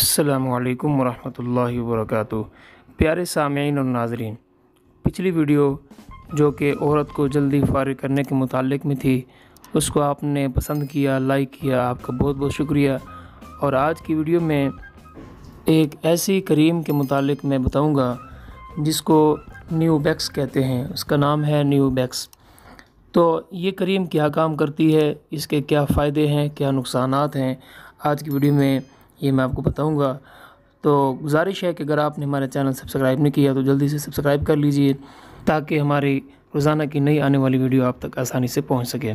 असलकम वरहमल वर्क प्यारे सामीन और नाजरीन पिछली वीडियो जो कि औरत को जल्दी फ़ारग करने के मुतालिक में थी उसको आपने पसंद किया लाइक किया आपका बहुत बहुत शुक्रिया और आज की वीडियो में एक ऐसी करीम के मुतालिक मैं बताऊंगा जिसको न्यू बैक्स कहते हैं उसका नाम है न्यू बैक्स तो ये करीम क्या काम करती है इसके क्या फ़ायदे हैं क्या नुकसान हैं आज की वीडियो में ये मैं आपको बताऊँगा तो गुजारिश है कि अगर आपने हमारा चैनल सब्सक्राइब नहीं किया तो जल्दी से सब्सक्राइब कर लीजिए ताकि हमारी रोज़ाना की नई आने वाली वीडियो आप तक आसानी से पहुँच सके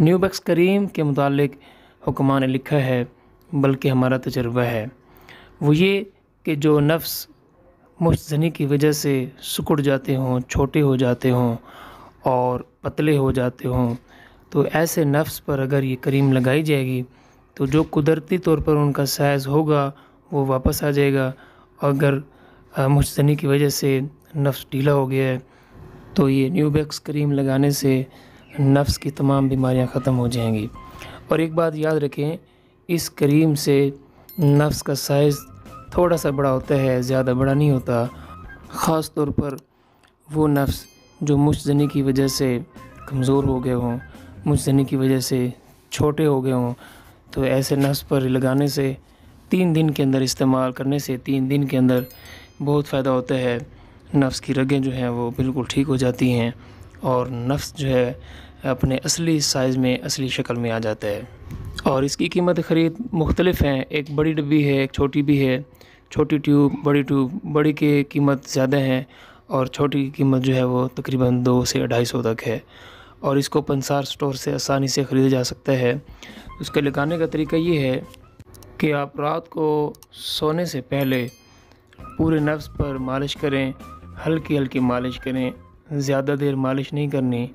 न्यू बक्स करीम के मुतालिक हुक्मा ने लिखा है बल्कि हमारा तजर्बा है वो ये कि जो नफ्स मुश्तनी की वजह से सिकुड़ जाते हों छोटे हो जाते हों और पतले हो जाते हों तो ऐसे नफ्स पर अगर ये करीम लगाई जाएगी तो जो कुदरती तौर पर उनका साइज़ होगा वो वापस आ जाएगा अगर मुश्तनी की वजह से नफ्स ढीला हो गया है तो ये न्यूबैक्स क्रीम लगाने से नफ्स की तमाम बीमारियां ख़त्म हो जाएंगी और एक बात याद रखें इस क्रीम से नफ्स का साइज़ थोड़ा सा बड़ा होता है ज़्यादा बड़ा नहीं होता ख़ास तौर पर वो नफ्स जो मुश्तनी की वजह से कमज़ोर हो गए हों मुश्तनी की वजह से छोटे हो गए हों तो ऐसे नफ्स पर लगाने से तीन दिन के अंदर इस्तेमाल करने से तीन दिन के अंदर बहुत फ़ायदा होता है नफ्स की रगें जो हैं वो बिल्कुल ठीक हो जाती हैं और नफ्स जो है अपने असली साइज़ में असली शक्ल में आ जाता है और इसकी कीमत ख़रीद मुख्तलिफ हैं एक बड़ी डब्बी है एक छोटी भी है छोटी ट्यूब बड़ी ट्यूब बड़ी की कीमत ज़्यादा है और छोटी की कीमत जो है वो तकरीबन दो से ढाई सौ तक है और इसको पंसार स्टोर से आसानी से ख़रीदा जा सकता है उसके लगाने का तरीका ये है कि आप रात को सोने से पहले पूरे नफ्स पर मालिश करें हल्की हल्की मालिश करें ज़्यादा देर मालिश नहीं करनी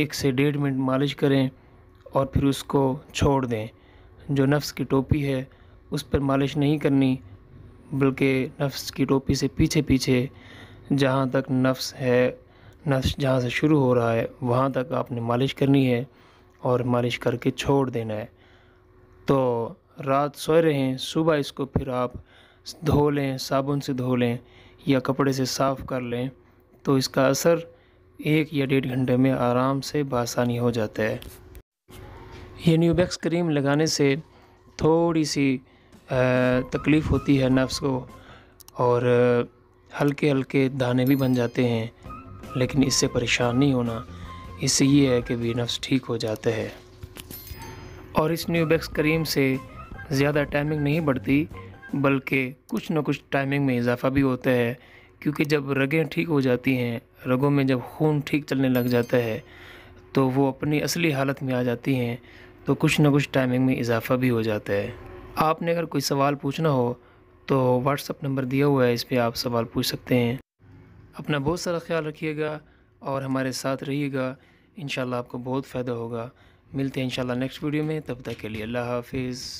एक से डेढ़ मिनट मालिश करें और फिर उसको छोड़ दें जो नफ्स की टोपी है उस पर मालिश नहीं करनी बल्कि नफ्स की टोपी से पीछे पीछे जहाँ तक नफ्स है नफ्स जहाँ से शुरू हो रहा है वहाँ तक आपने मालिश करनी है और मालिश करके छोड़ देना है तो रात सोए रहें सुबह इसको फिर आप धो लें साबुन से धो लें या कपड़े से साफ़ कर लें तो इसका असर एक या डेढ़ घंटे में आराम से बासानी हो जाता है ये न्यूबैक्स क्रीम लगाने से थोड़ी सी तकलीफ़ होती है नफ्स को और हल्के हल्के दाने भी बन जाते हैं लेकिन इससे परेशान नहीं होना इससे ये है कि नफ्स ठीक हो जाते हैं और इस न्यूबैक्स क्रीम से ज़्यादा टाइमिंग नहीं बढ़ती बल्कि कुछ ना कुछ टाइमिंग में इजाफा भी होता है क्योंकि जब रगें ठीक हो जाती हैं रगों में जब खून ठीक चलने लग जाता है तो वो अपनी असली हालत में आ जाती हैं तो कुछ ना कुछ टाइमिंग में इजाफा भी हो जाता है आपने अगर कोई सवाल पूछना हो तो व्हाट्सअप नंबर दिया हुआ है इस पर आप सवाल पूछ सकते हैं अपना बहुत सारा ख्याल रखिएगा और हमारे साथ रहिएगा इन आपको बहुत फ़ायदा होगा मिलते हैं इन नेक्स्ट वीडियो में तब तक के लिए अल्लाह हाफिज़